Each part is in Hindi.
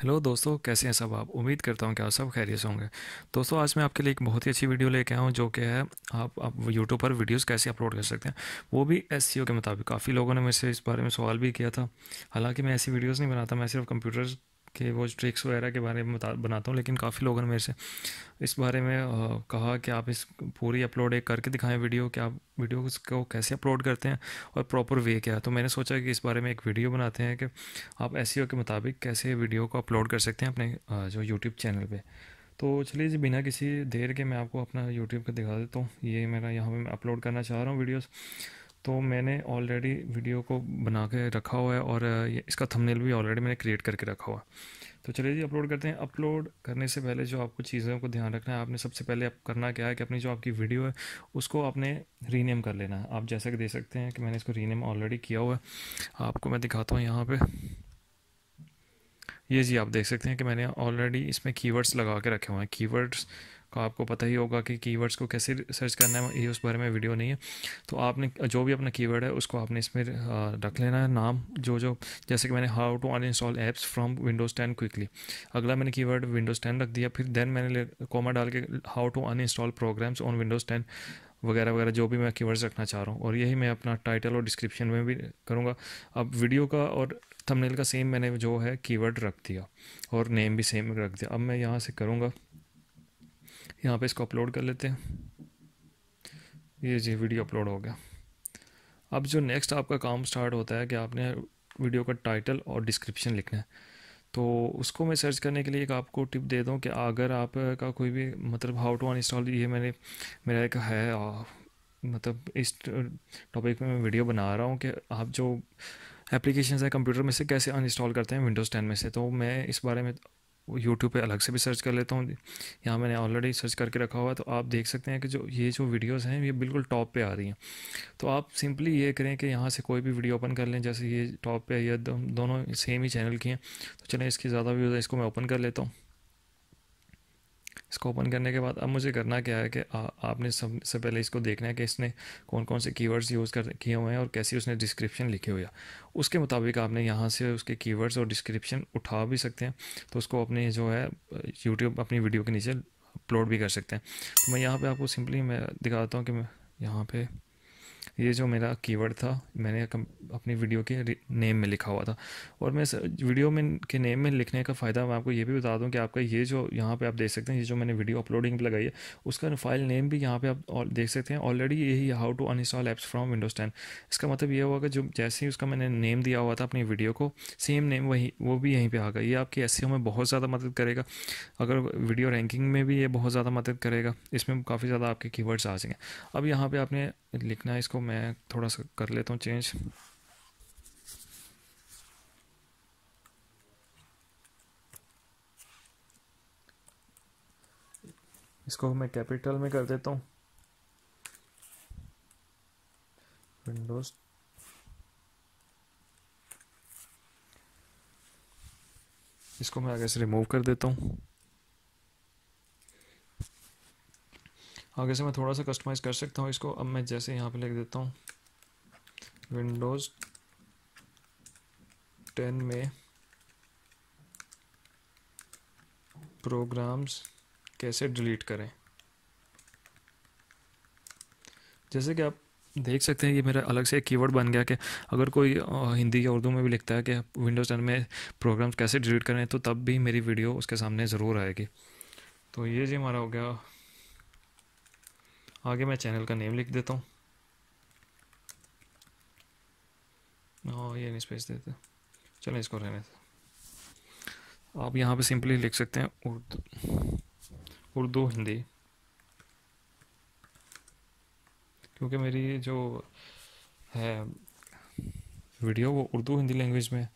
हेलो दोस्तों कैसे हैं सब आप उम्मीद करता हूँ कि आप सब खैरियत होंगे दोस्तों आज मैं आपके लिए एक बहुत ही अच्छी वीडियो लेके आया हूं जो कि है आप आप यूट्यूब पर वीडियोस कैसे अपलोड कर सकते हैं वो भी एस e के मुताबिक काफ़ी लोगों ने मुझसे इस बारे में सवाल भी किया था हालांकि मैं ऐसी वीडियोज़ नहीं बनाता मैं सिर्फ कंप्यूटर के वो ट्रिक्स वगैरह के बारे में बनाता हूँ लेकिन काफ़ी लोगों ने मेरे से इस बारे में कहा कि आप इस पूरी अपलोड एक करके दिखाएं वीडियो कि आप वीडियो को कैसे अपलोड करते हैं और प्रॉपर वे क्या है तो मैंने सोचा कि इस बारे में एक वीडियो बनाते हैं कि आप एस के मुताबिक कैसे वीडियो को अपलोड कर सकते हैं अपने जो यूट्यूब चैनल पर तो चलिए जी बिना किसी देर के मैं आपको अपना यूट्यूब का दिखा देता हूँ ये मेरा यहाँ पर मैं अपलोड करना चाह रहा हूँ वीडियोज़ तो मैंने ऑलरेडी वीडियो को बना के रखा हुआ है और इसका थंबनेल भी ऑलरेडी मैंने क्रिएट करके रखा हुआ है तो चलिए जी अपलोड करते हैं अपलोड करने से पहले जो आपको चीज़ों को ध्यान रखना है आपने सबसे पहले आप करना क्या है कि अपनी जो आपकी वीडियो है उसको आपने रीनेम कर लेना है आप जैसा कि देख सकते हैं कि मैंने इसको रीनेम ऑलरेडी किया हुआ है आपको मैं दिखाता हूँ यहाँ पर ये जी आप देख सकते हैं कि मैंने ऑलरेडी इसमें कीवर्ड्स लगा के रखे हुए हैं कीवर्ड्स तो आपको पता ही होगा कि कीवर्ड्स को कैसे सर्च करना है ये उस बारे में वीडियो नहीं है तो आपने जो भी अपना कीवर्ड है उसको आपने इसमें रख लेना है नाम जो जो जैसे कि मैंने how to uninstall apps from Windows ten quickly अगला मैंने कीवर्ड विंडोज़ टेन रख दिया फिर देन मैंने कॉमा डाल के how to uninstall programs on Windows ten वगैरह वगैरह जो भी मैं कीवर्ड्स रखना चाह रहा हूँ और यही मैं अपना टाइटल और डिस्क्रिप्शन में भी करूँगा अब वीडियो का और थंबनेल का सेम मैंने जो है कीवर्ड रख दिया और नेम भी सेम रख दिया अब मैं यहाँ से करूँगा यहाँ पे इसको अपलोड कर लेते हैं ये जी वीडियो अपलोड हो गया अब जो नेक्स्ट आपका काम स्टार्ट होता है कि आपने वीडियो का टाइटल और डिस्क्रिप्शन लिखना है तो उसको मैं सर्च करने के लिए एक आपको टिप दे दूँ कि अगर आपका कोई भी मतलब हाउ टू अनइंस्टॉल ये मैंने मेरा एक है आ, मतलब इस टॉपिक में मैं वीडियो बना रहा हूँ कि आप जो एप्लीकेशन है कंप्यूटर में से कैसे अनइंस्टॉल करते हैं विंडोज़ टेन में से तो मैं इस बारे में यूट्यूब पे अलग से भी सर्च कर लेता हूँ यहाँ मैंने ऑलरेडी सर्च करके रखा हुआ है तो आप देख सकते हैं कि जो ये जो वीडियोस हैं ये बिल्कुल टॉप पे आ रही हैं तो आप सिंपली ये करें कि यहाँ से कोई भी वीडियो ओपन कर लें जैसे ये टॉप पे या दोनों सेम ही चैनल की हैं तो चलें इसकी ज़्यादा व्यूज़ है इसको मैं ओपन कर लेता हूँ इसको ओपन करने के बाद अब मुझे करना क्या है कि आ, आपने सबसे पहले इसको देखना है कि इसने कौन कौन से कीवर्ड्स यूज़ कर किए हुए हैं और कैसी उसने डिस्क्रिप्शन लिखी हुई है उसके मुताबिक आपने यहाँ से उसके कीवर्ड्स और डिस्क्रिप्शन उठा भी सकते हैं तो उसको अपने जो है यूट्यूब अपनी वीडियो के नीचे अपलोड भी कर सकते हैं तो मैं यहाँ पर आपको सिंपली मैं दिखाता हूँ कि मैं यहाँ पर ये जो मेरा कीवर्ड था मैंने अपनी वीडियो के नेम में लिखा हुआ था और मैं वीडियो में के नेम में लिखने का फ़ायदा मैं आपको ये भी बता दूँ कि आपका ये जो यहाँ पर आप देख सकते हैं ये जो मैंने वीडियो अपलोडिंग लगाई है उसका फाइल नेम भी यहाँ पे आप देख सकते हैं ऑलरेडी यही how to uninstall apps from Windows ten इसका मतलब ये हुआ कि जो जैसे ही उसका मैंने नेम दिया हुआ था अपनी वीडियो को सेम नेम वही वो भी यहीं पर आ गया ये आपकी एस e में बहुत ज़्यादा मदद करेगा अगर वीडियो रैंकिंग में भी ये बहुत ज़्यादा मदद करेगा इसमें काफ़ी ज़्यादा आपके कीवर्ड्स आ जाएंगे अब यहाँ पर आपने लिखना है इसको मैं थोड़ा सा कर लेता हूँ चेंज इसको मैं कैपिटल में कर देता हूँ विंडोज इसको मैं आगे से रिमूव कर देता हूँ आगे से मैं थोड़ा सा कस्टमाइज़ कर सकता हूँ इसको अब मैं जैसे यहाँ पे लिख देता हूँ विंडोज़ टेन में प्रोग्राम्स कैसे डिलीट करें जैसे कि आप देख सकते हैं कि मेरा अलग से एक कीवर्ड बन गया कि अगर कोई हिंदी या उर्दू में भी लिखता है कि विंडोज़ टेन में प्रोग्राम्स कैसे डिलीट करें तो तब भी मेरी वीडियो उसके सामने ज़रूर आएगी तो ये जी हमारा हो गया आगे मैं चैनल का नेम लिख देता हूँ हाँ, ये नहीं स्पेस देते चलें इसको रहने देते आप यहाँ पे सिंपली लिख सकते हैं उर्दू उर्दू हिंदी क्योंकि मेरी जो है वीडियो वो उर्दू हिंदी लैंग्वेज में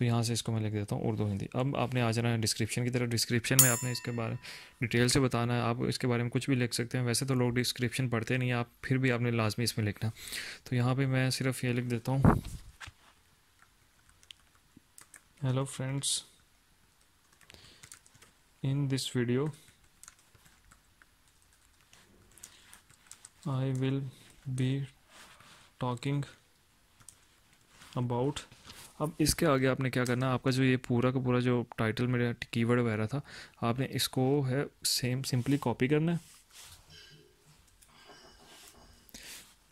तो यहाँ से इसको मैं लिख देता हूँ उर्दू हिंदी अब आपने आ जाना है डिस्क्रिप्शन की तरफ डिस्क्रिप्शन में आपने इसके बारे में डिटेल से बताना है आप इसके बारे में कुछ भी लिख सकते हैं वैसे तो लोग डिस्क्रिप्शन पढ़ते नहीं आप फिर भी आपने लाजमी इसमें लिखना तो यहाँ पर मैं सिर्फ ये लिख देता हूँ hello friends in this video I will be talking about अब इसके आगे आपने क्या करना है आपका जो ये पूरा का पूरा जो टाइटल मेरा कीवर्ड वगैरह था आपने इसको है सेम सिंपली कॉपी करना है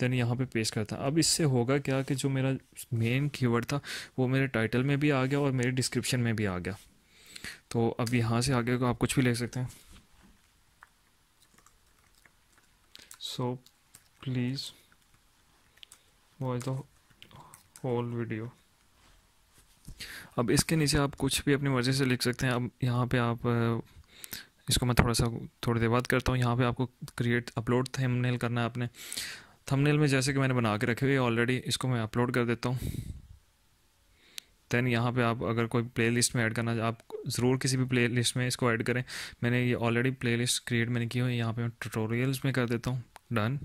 देन यहाँ पे पेश करता है अब इससे होगा क्या कि जो मेरा मेन कीवर्ड था वो मेरे टाइटल में भी आ गया और मेरे डिस्क्रिप्शन में भी आ गया तो अब यहाँ से आगे आप कुछ भी ले सकते हैं so please watch the whole video अब इसके नीचे आप कुछ भी अपनी मर्ज़ी से लिख सकते हैं अब यहाँ पे आप इसको मैं थोड़ा सा थोड़ी देर बाद करता हूँ यहाँ पे आपको क्रिएट अपलोड थंबनेल करना है आपने थंबनेल में जैसे कि मैंने बना के रखे हुए ऑलरेडी इसको मैं अपलोड कर देता हूँ दैन यहाँ पे आप अगर कोई प्लेलिस्ट में ऐड करना आप ज़रूर किसी भी प्लेलिस्ट में इसको ऐड करें मैंने ये ऑलरेडी प्लेलिस्ट क्रिएट मैंने की हुई यहाँ पे मैं ट्यूटोरियल्स में कर देता हूँ डन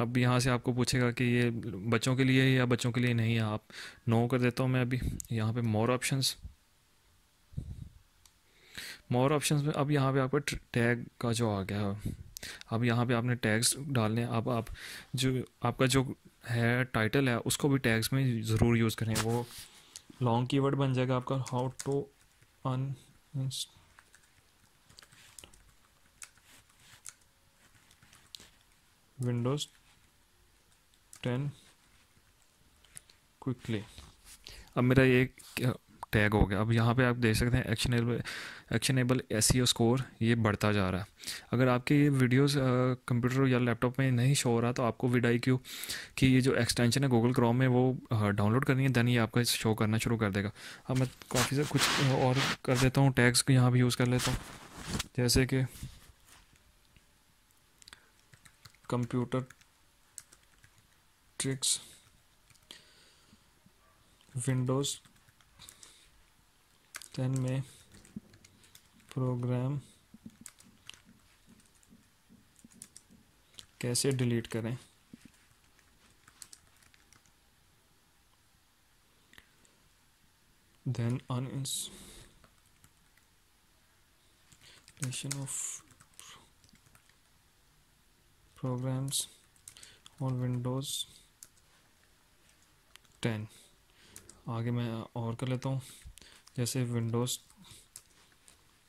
अब यहाँ से आपको पूछेगा कि ये बच्चों के लिए या बच्चों के लिए नहीं है आप नो कर देता हूँ मैं अभी यहाँ पे मोर ऑप्शंस मोर ऑप्शंस में अब यहाँ पे आपको टैग का जो आ गया अब यहाँ पे आपने टैग्स डालने अब आप जो आपका जो है टाइटल है उसको भी टैग्स में ज़रूर यूज़ करें वो लॉन्ग की बन जाएगा आपका how to un Windows ten quickly अब मेरा ये टैग हो गया अब यहाँ पे आप देख सकते हैं एक्शनेबल एक्शनेबल एस स्कोर ये बढ़ता जा रहा है अगर आपके ये वीडियोस कंप्यूटर या लैपटॉप में नहीं शो हो रहा तो आपको विडाई क्यू की ये जो एक्सटेंशन है गूगल क्रोम में वो डाउनलोड करनी है देन ये आपका शो करना शुरू कर देगा अब मैं काफ़ी से कुछ और कर देता हूँ टैग्स को यहाँ भी यूज़ कर लेता हूँ जैसे कि कंप्यूटर matrix विंडोज़ टेन में प्रोग्राम कैसे डिलीट करें then on installation of programs on windows ten आगे मैं और कर लेता हूँ जैसे Windows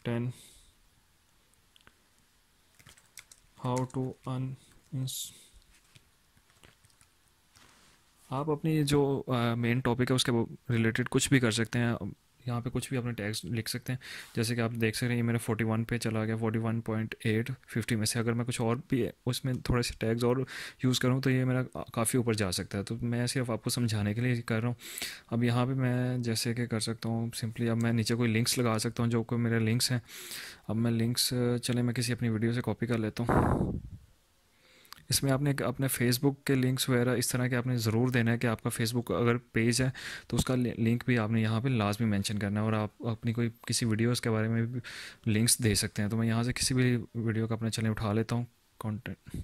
ten how to un आप अपनी जो मेन टॉपिक है उसके रिलेटेड कुछ भी कर सकते हैं यहाँ पे कुछ भी अपने टैक्स लिख सकते हैं जैसे कि आप देख सकते हैं ये मेरा 41 पे चला गया 41.8 50 में से अगर मैं कुछ और भी उसमें थोड़े से टैग्स और यूज़ करूँ तो ये मेरा काफ़ी ऊपर जा सकता है तो मैं सिर्फ आपको समझाने के लिए कर रहा हूँ अब यहाँ पर मैं जैसे कि कर सकता हूँ सिंपली अब मैं नीचे कोई लिंक्स लगा सकता हूँ जो कोई मेरे लिंक्स हैं अब मैं लिंक्स चले मैं किसी अपनी वीडियो से कॉपी कर लेता हूँ इसमें आपने अपने फेसबुक के लिंक्स वगैरह इस तरह के आपने ज़रूर देना है कि आपका फेसबुक अगर पेज है तो उसका लिंक भी आपने यहाँ पे लाजमी मेंशन करना है और आप अपनी कोई किसी वीडियोस के बारे में भी लिंक्स दे सकते हैं तो मैं यहाँ से किसी भी वीडियो का अपने चले उठा लेता हूँ कॉन्टेंट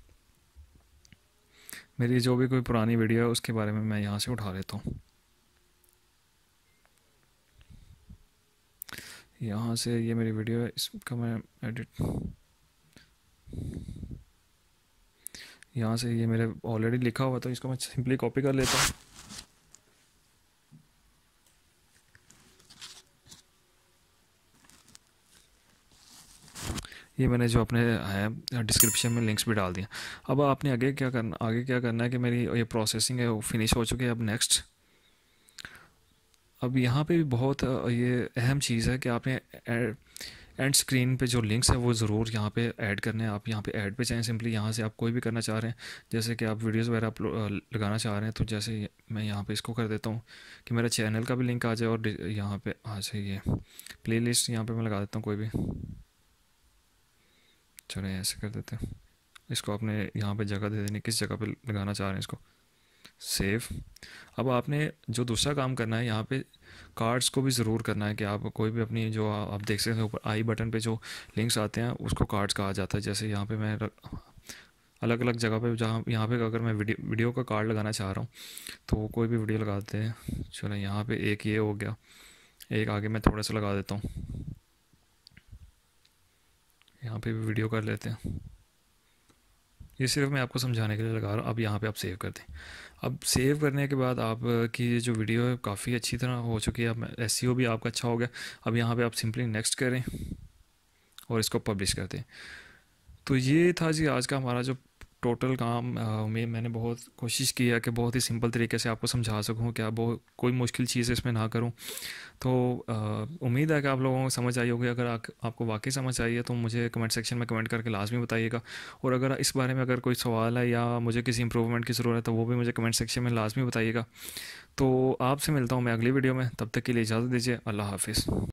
मेरी जो भी कोई पुरानी वीडियो है उसके बारे में मैं यहाँ से उठा लेता हूँ यहाँ से ये मेरी वीडियो है इसका मैं एडिट यहाँ से ये मेरे ऑलरेडी लिखा हुआ था तो इसको मैं सिंपली कॉपी कर लेता हूँ ये मैंने जो अपने है डिस्क्रिप्शन में लिंक्स भी डाल दिया अब आपने आगे क्या करना आगे क्या करना है कि मेरी ये प्रोसेसिंग है वो फिनिश हो चुकी है अब नेक्स्ट अब यहाँ पे भी बहुत ये अहम चीज़ है कि आपने एंड स्क्रीन पे जो लिंक्स है वो ज़रूर यहाँ पे ऐड करने हैं आप यहाँ पे ऐड पे जाएँ सिंपली यहाँ से आप कोई भी करना चाह रहे हैं जैसे कि आप वीडियोस वगैरह आप लगाना चाह रहे हैं तो जैसे मैं यहाँ पे इसको कर देता हूँ कि मेरा चैनल का भी लिंक आ जाए और यहाँ पर आ जाए प्ले लिस्ट यहाँ पर मैं लगा देता हूँ कोई भी चलो ऐसे कर देते हैं इसको आपने यहाँ पर जगह दे देनी किस जगह पर लगाना चाह रहे हैं इसको सेव अब आपने जो दूसरा काम करना है यहाँ पे कार्ड्स को भी ज़रूर करना है कि आप कोई भी अपनी जो आप देख सकते हैं ऊपर आई बटन पे जो लिंक्स आते हैं उसको कार्ड्स कहा जाता है जैसे यहाँ पे मैं अलग अलग जगह पे जहाँ यहाँ पे अगर मैं वीडियो वीडियो का कार्ड लगाना चाह रहा हूँ तो कोई भी वीडियो लगा देते हैं चलो यहाँ पे एक ये हो गया एक आगे मैं थोड़ा सा लगा देता हूँ यहाँ पे भी वीडियो कर लेते हैं ये सिर्फ मैं आपको समझाने के लिए लगा रहा हूँ अब यहाँ पे आप सेव कर दें अब सेव करने के बाद आपकी की जो वीडियो है काफ़ी अच्छी तरह हो चुकी है अब एस e भी आपका अच्छा हो गया अब यहाँ पर आप सिंपली नेक्स्ट करें और इसको पब्लिश कर दें तो ये था जी आज का हमारा जो टोटल काम में मैंने बहुत कोशिश की है कि बहुत ही सिंपल तरीके से आपको समझा सकूँ क्या बहुत कोई मुश्किल चीज़ इसमें ना करूँ तो उम्मीद है कि आप लोगों को समझ आई होगी अगर आ, आपको वाकई समझ आई है तो मुझे कमेंट सेक्शन में कमेंट करके लाजमी बताइएगा और अगर इस बारे में अगर कोई सवाल है या मुझे किसी इंप्रूवमेंट की ज़रूरत है तो वो भी मुझे कमेंट सेक्शन में लाजमी बताइएगा तो आपसे मिलता हूँ मैं अगली वीडियो में तब तक के लिए इजाज़त दीजिए अल्लाह हाफिज़